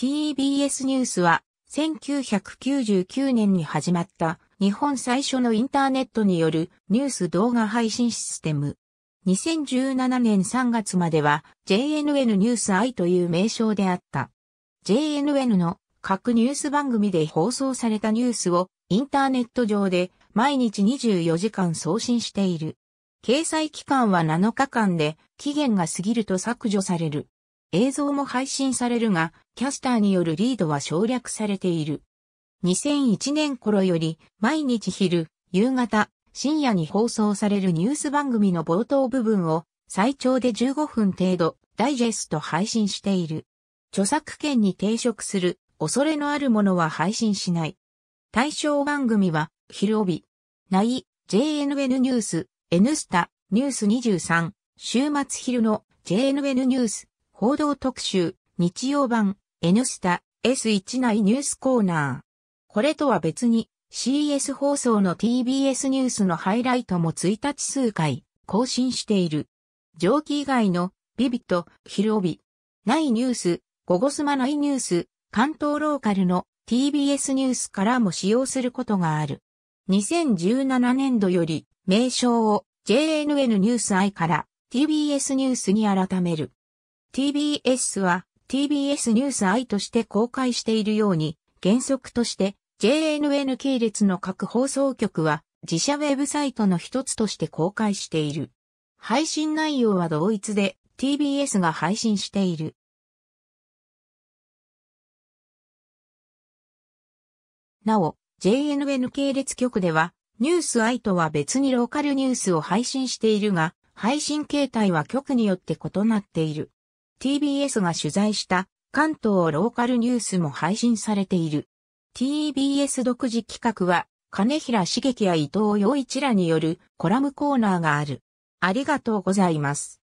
TBS ニュースは1999年に始まった日本最初のインターネットによるニュース動画配信システム。2017年3月までは JNN ニュース i という名称であった。JNN の各ニュース番組で放送されたニュースをインターネット上で毎日24時間送信している。掲載期間は7日間で期限が過ぎると削除される。映像も配信されるが、キャスターによるリードは省略されている。2001年頃より、毎日昼、夕方、深夜に放送されるニュース番組の冒頭部分を、最長で15分程度、ダイジェスト配信している。著作権に抵触する、恐れのあるものは配信しない。対象番組は、昼帯、い、JNN ニュース、N スタ、ニュース23、週末昼の JNN ニュース、報道特集、日曜版、N スタ、S1 内ニュースコーナー。これとは別に、CS 放送の TBS ニュースのハイライトも1日数回、更新している。上記以外の、ビビット、昼帯、ないニュース、午後すまないニュース、関東ローカルの TBS ニュースからも使用することがある。2017年度より名称を JNN ニュース I から TBS ニュースに改める。TBS は TBS ニュース愛として公開しているように、原則として JNN 系列の各放送局は自社ウェブサイトの一つとして公開している。配信内容は同一で TBS が配信している。なお、JNN 系列局では、ニュース愛とは別にローカルニュースを配信しているが、配信形態は局によって異なっている。TBS が取材した関東ローカルニュースも配信されている。TBS 独自企画は、金平茂樹や伊藤洋一らによるコラムコーナーがある。ありがとうございます。